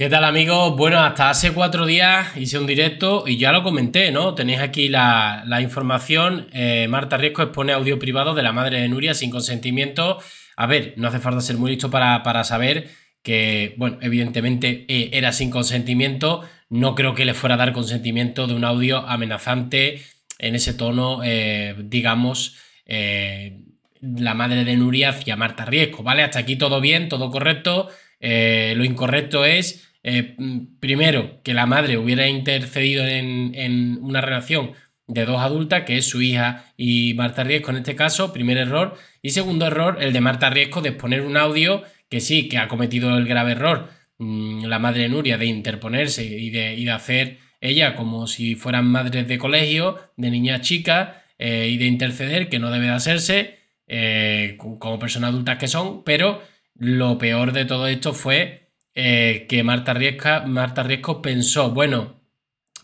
¿Qué tal amigos? Bueno, hasta hace cuatro días hice un directo y ya lo comenté, ¿no? Tenéis aquí la, información. Eh, Marta Riesco expone audio privado de la madre de Nuria sin consentimiento. A ver, no hace falta ser muy listo para, saber que, bueno, evidentemente eh, era sin consentimiento. No creo que le fuera a dar consentimiento de un audio amenazante en ese tono, eh, digamos, la madre de Nuria hacia Marta Riesco, ¿vale? Hasta aquí todo bien, todo correcto. lo incorrecto es eh, mm, primero, que la madre hubiera intercedido en, una relación de dos adultas, que es su hija y Marta Riesco en este caso, primer error. Y segundo error, el de Marta Riesco de exponer un audio que sí, que ha cometido el grave error mm, la madre Nuria de interponerse y de, de hacer ella como si fueran madres de colegio, de niñas chicas, eh, y de interceder, que no debe de hacerse, eh, como personas adultas que son, pero lo peor de todo esto fue eh, que Marta Riesca, Marta Riesco pensó, bueno,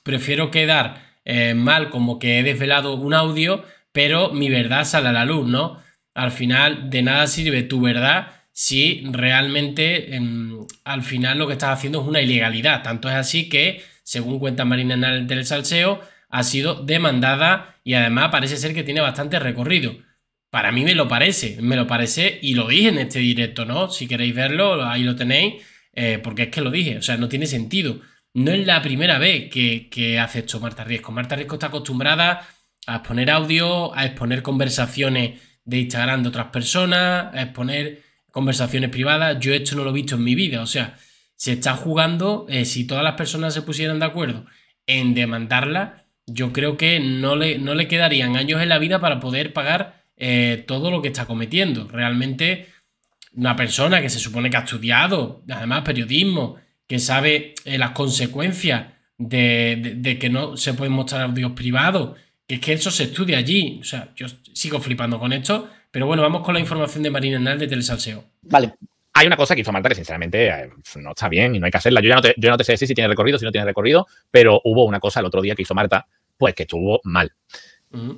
prefiero quedar eh, mal como que he desvelado un audio, pero mi verdad sale a la luz, ¿no? Al final de nada sirve tu verdad si realmente em, al final lo que estás haciendo es una ilegalidad. Tanto es así que, según cuenta Marina del Salseo, ha sido demandada y además parece ser que tiene bastante recorrido. Para mí me lo parece, me lo parece y lo dije en este directo, ¿no? Si queréis verlo, ahí lo tenéis eh, porque es que lo dije, o sea, no tiene sentido. No es la primera vez que, que hace esto Marta Riesco. Marta Riesco está acostumbrada a exponer audio, a exponer conversaciones de Instagram de otras personas, a exponer conversaciones privadas. Yo esto no lo he visto en mi vida. O sea, se está jugando, eh, si todas las personas se pusieran de acuerdo en demandarla, yo creo que no le, no le quedarían años en la vida para poder pagar eh, todo lo que está cometiendo. Realmente una persona que se supone que ha estudiado, además periodismo, que sabe eh, las consecuencias de, que no se pueden mostrar audios privados, que es que eso se estudia allí. O sea, yo sigo flipando con esto, pero bueno, vamos con la información de Marina Hernández de Telesalseo. Vale. Hay una cosa que hizo Marta que sinceramente eh, no está bien y no hay que hacerla. Yo ya no te, yo no sé si tiene recorrido, si no tiene recorrido, pero hubo una cosa el otro día que hizo Marta, pues que estuvo mal. Mm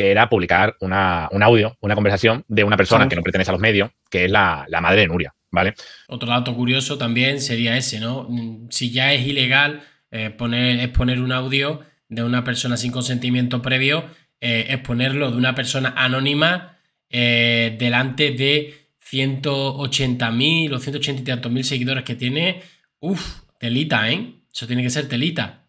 que era publicar un audio, una conversación de una persona que no pertenece a los medios, que es la, madre de Nuria, ¿vale? Otro dato curioso también sería ese, ¿no? Si ya es ilegal eh, poner, exponer un audio de una persona sin consentimiento previo, eh, exponerlo de una persona anónima eh, delante de 180.000 o 180 mil seguidores que tiene, uff, telita, ¿eh? Eso tiene que ser telita.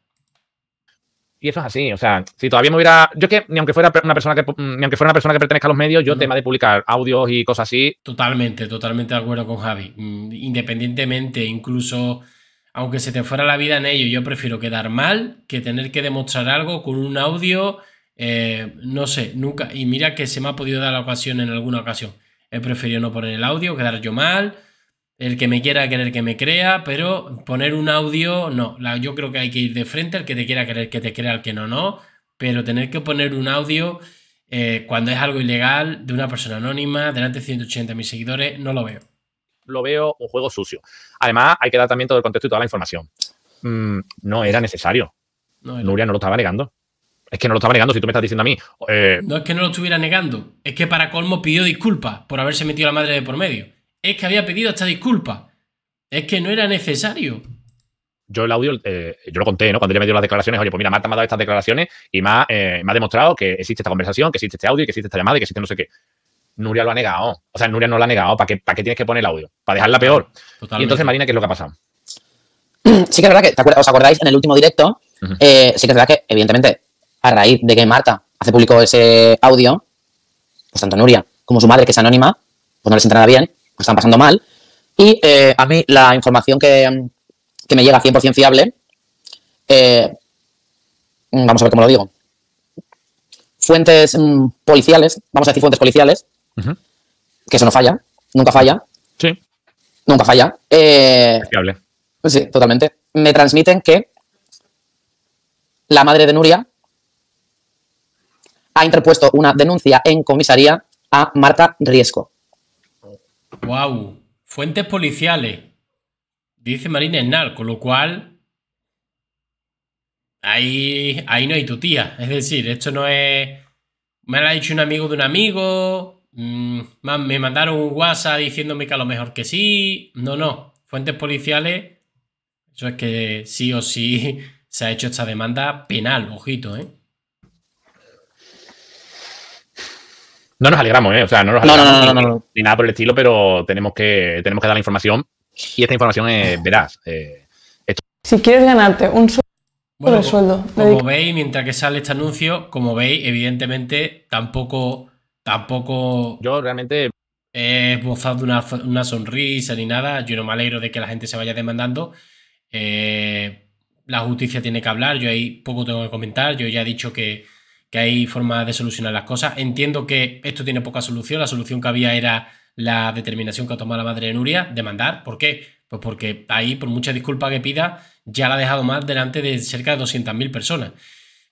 Y eso es así, o sea, si todavía me hubiera, yo que ni aunque fuera una persona que ni aunque fuera una persona que pertenezca a los medios, yo tema de publicar audios y cosas así. Totalmente, totalmente de acuerdo con Javi. Mm, independientemente, incluso aunque se te fuera la vida en ello, yo prefiero quedar mal que tener que demostrar algo con un audio, eh, no sé, nunca. Y mira que se me ha podido dar la ocasión en alguna ocasión. He preferido no poner el audio, quedar yo mal el que me quiera querer que me crea, pero poner un audio, no. yo creo que hay que ir de frente al que te quiera querer que te crea, al que no, no. Pero tener que poner un audio eh, cuando es algo ilegal de una persona anónima, delante de 180 mil seguidores, no lo veo. Lo veo un juego sucio. Además, hay que dar también todo el contexto y toda la información. Mm, no era necesario. No Nuria no lo estaba negando. Es que no lo estaba negando si tú me estás diciendo a mí. Eh, no es que no lo estuviera negando. Es que para colmo pidió disculpas por haberse metido la madre de por medio es que había pedido esta disculpa. Es que no era necesario. Yo el audio, eh, yo lo conté, ¿no? Cuando ella me dio las declaraciones, oye, pues mira, Marta me ha dado estas declaraciones y me ha, eh, ha demostrado que existe esta conversación, que existe este audio, que existe esta llamada y que existe no sé qué. Nuria lo ha negado. O sea, Nuria no lo ha negado. ¿Para qué, para qué tienes que poner el audio? Para dejarla peor. Y entonces, Marina, ¿qué es lo que ha pasado? Sí que es verdad que, ¿os acordáis? En el último directo, eh, sí que es verdad que, evidentemente, a raíz de que Marta hace público ese audio, pues tanto Nuria como su madre, que es anónima, pues no les entra nada bien, están pasando mal. Y eh, a mí la información que, me llega 100% fiable, eh, vamos a ver cómo lo digo, fuentes mm, policiales, vamos a decir fuentes policiales, que eso no falla, nunca falla. Sí. Nunca falla. Eh, fiable. sí, totalmente. Me transmiten que la madre de Nuria ha interpuesto una denuncia en comisaría a Marta Riesco. Wow. Fuentes policiales. Dice Marina Esnal, con lo cual. Ahí, ahí no hay tu tía. Es decir, esto no es. Me lo ha dicho un amigo de un amigo. Mm, me mandaron un WhatsApp diciéndome que a lo mejor que sí. No, no. Fuentes policiales. Eso es que sí o sí se ha hecho esta demanda penal, ojito, ¿eh? No nos alegramos, ¿eh? O sea, no nos alegramos ni, nada por el estilo, pero tenemos que, tenemos que dar la información y esta información es veraz. Eh, si quieres ganarte un sueldo. como veis, mientras que sale este anuncio, como veis, evidentemente tampoco. Tampoco. Yo realmente. He esbozado una, sonrisa ni nada. Yo no me alegro de que la gente se vaya demandando. Eh, la justicia tiene que hablar. Yo ahí poco tengo que comentar. Yo ya he dicho que que hay formas de solucionar las cosas. Entiendo que esto tiene poca solución. La solución que había era la determinación que ha tomado la madre de Nuria, demandar. ¿Por qué? Pues porque ahí, por mucha disculpa que pida, ya la ha dejado más delante de cerca de 200.000 personas.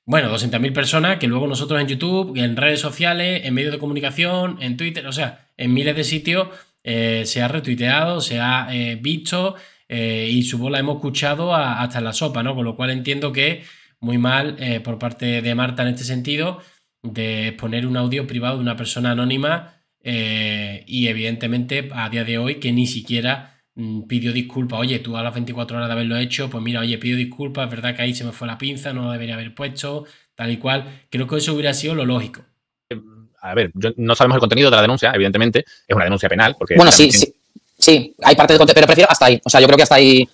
Bueno, 200.000 personas que luego nosotros en YouTube, en redes sociales, en medios de comunicación, en Twitter, o sea, en miles de sitios eh, se ha retuiteado, se ha eh, visto eh, y su voz la hemos escuchado hasta la sopa, ¿no? Con lo cual entiendo que muy mal eh, por parte de Marta en este sentido, de poner un audio privado de una persona anónima eh, y evidentemente a día de hoy que ni siquiera mm, pidió disculpas. Oye, tú a las 24 horas de haberlo hecho, pues mira, oye, pido disculpas, es verdad que ahí se me fue la pinza, no lo debería haber puesto, tal y cual. Creo que eso hubiera sido lo lógico. Eh, a ver, no sabemos el contenido de la denuncia, evidentemente. Es una denuncia penal. Porque bueno, sí, sí, sí. Hay parte de contenido, pero prefiero hasta ahí. O sea, yo creo que hasta ahí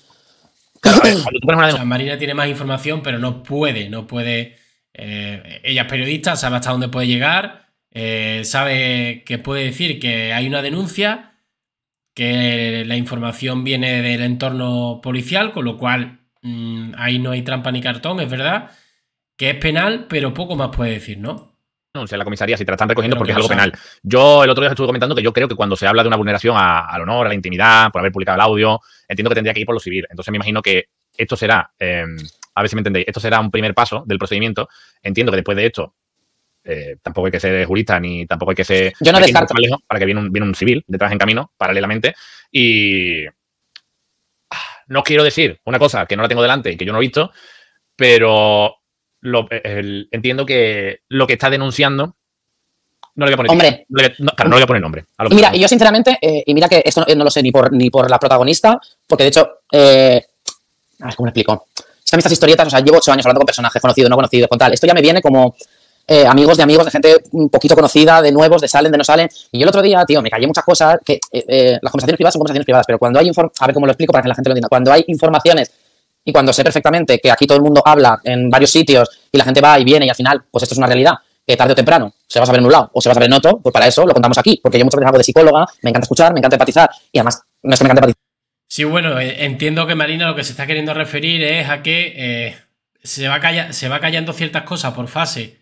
eh, Marina tiene más información, pero no puede, no puede. Eh, ella es periodista, sabe hasta dónde puede llegar, eh, sabe que puede decir que hay una denuncia, que la información viene del entorno policial, con lo cual mm, ahí no hay trampa ni cartón, es verdad, que es penal, pero poco más puede decir, ¿no? en la comisaría si te la están recogiendo porque es algo penal. Yo el otro día estuve comentando que yo creo que cuando se habla de una vulneración al honor, a la intimidad, por haber publicado el audio, entiendo que tendría que ir por lo civil. Entonces me imagino que esto será, em, a ver si me entendéis, esto será un primer paso del procedimiento. Entiendo que después de esto eh, tampoco hay que ser jurista ni tampoco hay que ser... Yo no descarto. para que viene un, viene un civil detrás en camino, paralelamente. Y... Ah, no quiero decir una cosa que no la tengo delante y que yo no he visto, pero entiendo que lo que está denunciando no le voy a poner nombre No, le voy a poner nombre. A y mira, yo sinceramente, eh, y mira que esto no, lo sé ni por, ni por la protagonista, porque de hecho, eh, a ver cómo lo explico. Es que estas historietas, o sea, llevo ocho años hablando con personajes conocidos, no conocidos, con tal. Esto ya me viene como eh, amigos de amigos, de gente un poquito conocida, de nuevos, de salen, de no salen. Y yo el otro día, tío, me callé muchas cosas que las conversaciones privadas son conversaciones privadas, pero cuando hay a ver cómo lo explico para que la gente lo entienda. Cuando hay informaciones y cuando sé perfectamente que aquí todo el mundo habla en varios sitios y la gente va y viene y al final, pues esto es una realidad, que tarde o temprano se va a saber en un lado o se va a saber en otro, pues para eso lo contamos aquí, porque yo muchas veces hago de psicóloga, me encanta escuchar, me encanta empatizar y además no es me encanta empatizar. Sí, bueno, eh, entiendo que Marina lo que se está queriendo referir es a que eh, se, va se va callando ciertas cosas por fase,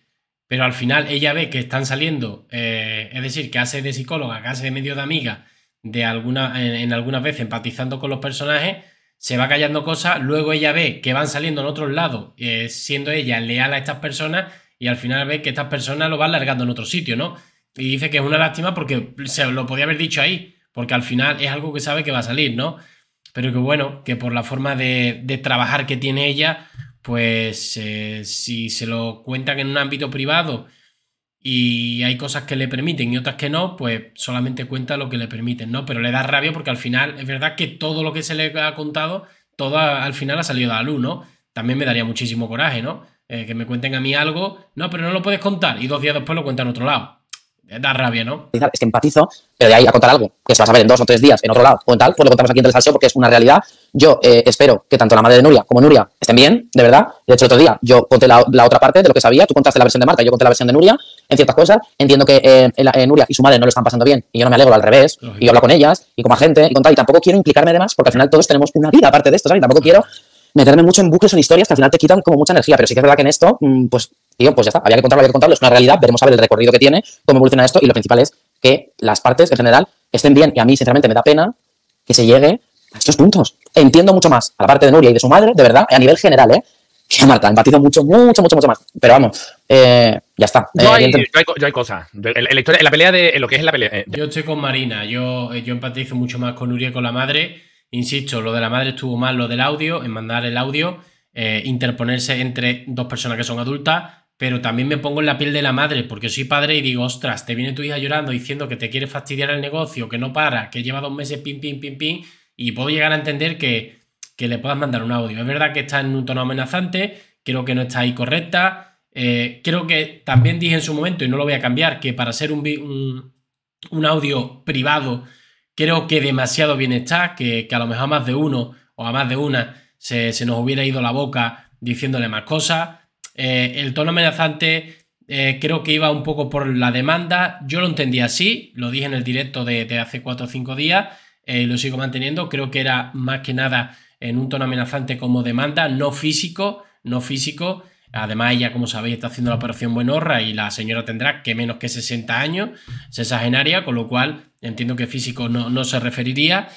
pero al final ella ve que están saliendo, eh, es decir, que hace de psicóloga, que hace de medio de amiga, de alguna, en, en algunas veces empatizando con los personajes se va callando cosas, luego ella ve que van saliendo en otros lados, eh, siendo ella leal a estas personas, y al final ve que estas personas lo van largando en otro sitio, ¿no? Y dice que es una lástima porque se lo podía haber dicho ahí, porque al final es algo que sabe que va a salir, ¿no? Pero que bueno, que por la forma de, trabajar que tiene ella, pues eh, si se lo cuentan en un ámbito privado y hay cosas que le permiten y otras que no, pues solamente cuenta lo que le permiten, ¿no? Pero le da rabia porque al final, es verdad que todo lo que se le ha contado, todo al final ha salido a la luz, ¿no? También me daría muchísimo coraje, ¿no? Eh, que me cuenten a mí algo, no, pero no lo puedes contar y dos días después lo cuentan a otro lado. Eh, da rabia, ¿no? Es que empatizo, pero de ahí a contar algo que se va a saber en dos o tres días en otro lado o en tal, pues lo contamos aquí en el salseo porque es una realidad. Yo eh, espero que tanto la madre de Nuria como Nuria estén bien, de verdad. De hecho, el otro día yo conté la, otra parte de lo que sabía, tú contaste la versión de Marta, yo conté la versión de Nuria en ciertas cosas. Entiendo que eh, Nuria y su madre no lo están pasando bien y yo no me alegro, al revés. Y yo hablo con ellas y como más gente y con Y tampoco quiero implicarme más porque al final todos tenemos una vida aparte de esto, ¿sabes? Y tampoco quiero meterme mucho en bucles o en historias que al final te quitan como mucha energía, pero sí que es verdad que en esto, mm, pues y pues ya está, había que contarlo, había que contarlo, es una realidad, veremos a ver el recorrido que tiene, cómo evoluciona esto y lo principal es que las partes en general estén bien y a mí sinceramente me da pena que se llegue a estos puntos. Entiendo mucho más a la parte de Nuria y de su madre, de verdad, a nivel general, ¿eh? a Marta, empatizo mucho, mucho, mucho, mucho más. Pero vamos, eh, ya está. Yo, eh, hay, cosas. la, pelea de lo que es la pelea. Eh, yo estoy con Marina, yo, yo empatizo mucho más con Nuria y con la madre. Insisto, lo de la madre estuvo mal, lo del audio, en mandar el audio, interponerse entre dos personas que son adultas pero también me pongo en la piel de la madre, porque soy padre y digo, ostras, te viene tu hija llorando diciendo que te quiere fastidiar el negocio, que no para, que lleva dos meses pim, pim, pim, pim, y puedo llegar a entender que, que le puedas mandar un audio. Es verdad que está en un tono amenazante, creo que no está ahí correcta, eh, creo que también dije en su momento, y no lo voy a cambiar, que para ser un, un, audio privado, creo que demasiado bien está, que, a lo mejor a más de uno o a más de una se, se nos hubiera ido la boca diciéndole más cosas. Eh, el tono amenazante eh, creo que iba un poco por la demanda. Yo lo entendía así, lo dije en el directo de, hace 4 o 5 días eh, y lo sigo manteniendo. Creo que era más que nada en un tono amenazante como demanda, no físico, no físico. Además, ella, como sabéis, está haciendo la operación Buenorra y la señora tendrá que menos que 60 años, sesagenaria, con lo cual entiendo que físico no, se referiría.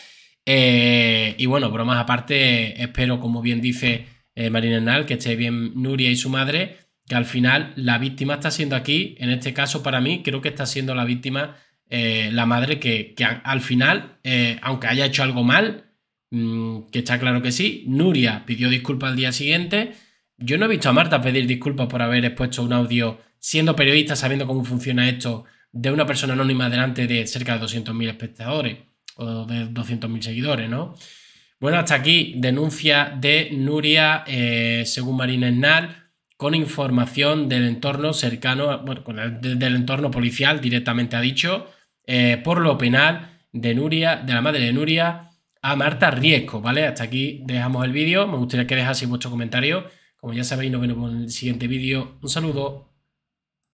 y bueno, bromas aparte, espero, como bien dice eh, Marina Enal, que esté bien Nuria y su madre, que al final la víctima está siendo aquí, en este caso para mí, creo que está siendo la víctima eh, la madre que, al final, eh, aunque haya hecho algo mal, mm, que está claro que sí, Nuria pidió disculpas al día siguiente. Yo no he visto a Marta pedir disculpas por haber expuesto un audio siendo periodista, sabiendo cómo funciona esto, de una persona anónima delante de cerca de 200.000 espectadores o de 200.000 seguidores, ¿no? Bueno, hasta aquí denuncia de Nuria, eh, según Marina Hernal, con información del entorno cercano, bueno, del entorno policial directamente ha dicho, eh, por lo penal de Nuria, de la madre de Nuria, a Marta Riesco, ¿vale? Hasta aquí dejamos el vídeo, me gustaría que dejaseis vuestro comentario, como ya sabéis, nos vemos en el siguiente vídeo, un saludo.